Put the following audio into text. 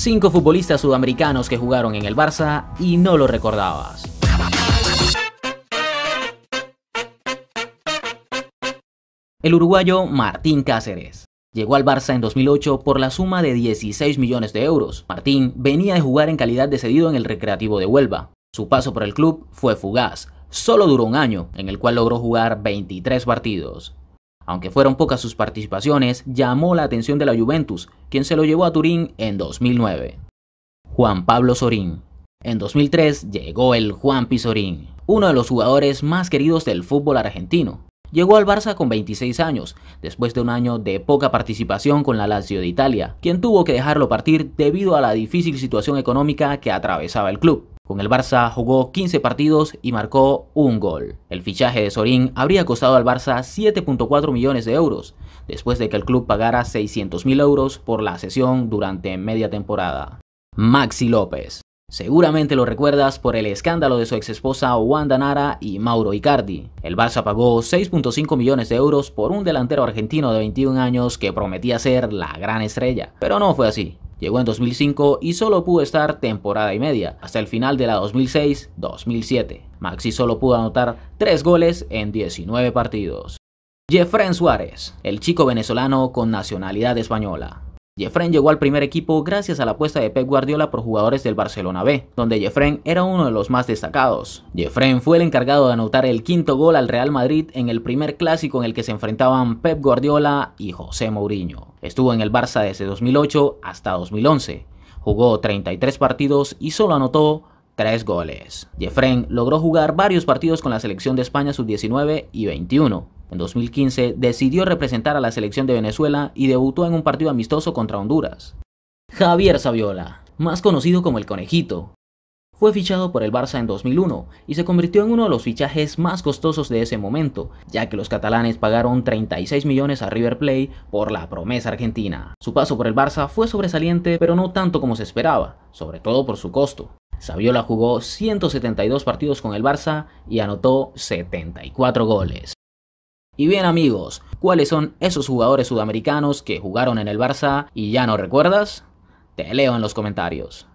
Cinco futbolistas sudamericanos que jugaron en el Barça y no lo recordabas. El uruguayo Martín Cáceres. Llegó al Barça en 2008 por la suma de 16 millones de euros. Martín venía de jugar en calidad de cedido en el Recreativo de Huelva. Su paso por el club fue fugaz, solo duró un año, en el cual logró jugar 23 partidos. Aunque fueron pocas sus participaciones, llamó la atención de la Juventus, quien se lo llevó a Turín en 2009. Juan Pablo Sorín. En 2003 llegó el Juan Pizorín, uno de los jugadores más queridos del fútbol argentino. Llegó al Barça con 26 años, después de un año de poca participación con la Lazio de Italia, quien tuvo que dejarlo partir debido a la difícil situación económica que atravesaba el club. Con el Barça jugó 15 partidos y marcó un gol. El fichaje de Sorín habría costado al Barça 7.4 millones de euros, después de que el club pagara 600.000 euros por la cesión durante media temporada. Maxi López Seguramente lo recuerdas por el escándalo de su exesposa Wanda Nara y Mauro Icardi. El Barça pagó 6.5 millones de euros por un delantero argentino de 21 años que prometía ser la gran estrella, pero no fue así. Llegó en 2005 y solo pudo estar temporada y media, hasta el final de la 2006-2007. Maxi solo pudo anotar 3 goles en 19 partidos. Jeffrey Suárez, el chico venezolano con nacionalidad española. Jeffren llegó al primer equipo gracias a la apuesta de Pep Guardiola por jugadores del Barcelona B, donde Jeffren era uno de los más destacados. Jefren fue el encargado de anotar el quinto gol al Real Madrid en el primer clásico en el que se enfrentaban Pep Guardiola y José Mourinho. Estuvo en el Barça desde 2008 hasta 2011. Jugó 33 partidos y solo anotó 3 goles. Jeffren logró jugar varios partidos con la selección de España sub-19 y 21 en 2015 decidió representar a la selección de Venezuela y debutó en un partido amistoso contra Honduras. Javier Saviola, más conocido como el Conejito, fue fichado por el Barça en 2001 y se convirtió en uno de los fichajes más costosos de ese momento, ya que los catalanes pagaron 36 millones a River Plate por la promesa argentina. Su paso por el Barça fue sobresaliente, pero no tanto como se esperaba, sobre todo por su costo. Saviola jugó 172 partidos con el Barça y anotó 74 goles. Y bien amigos, ¿cuáles son esos jugadores sudamericanos que jugaron en el Barça y ya no recuerdas? Te leo en los comentarios.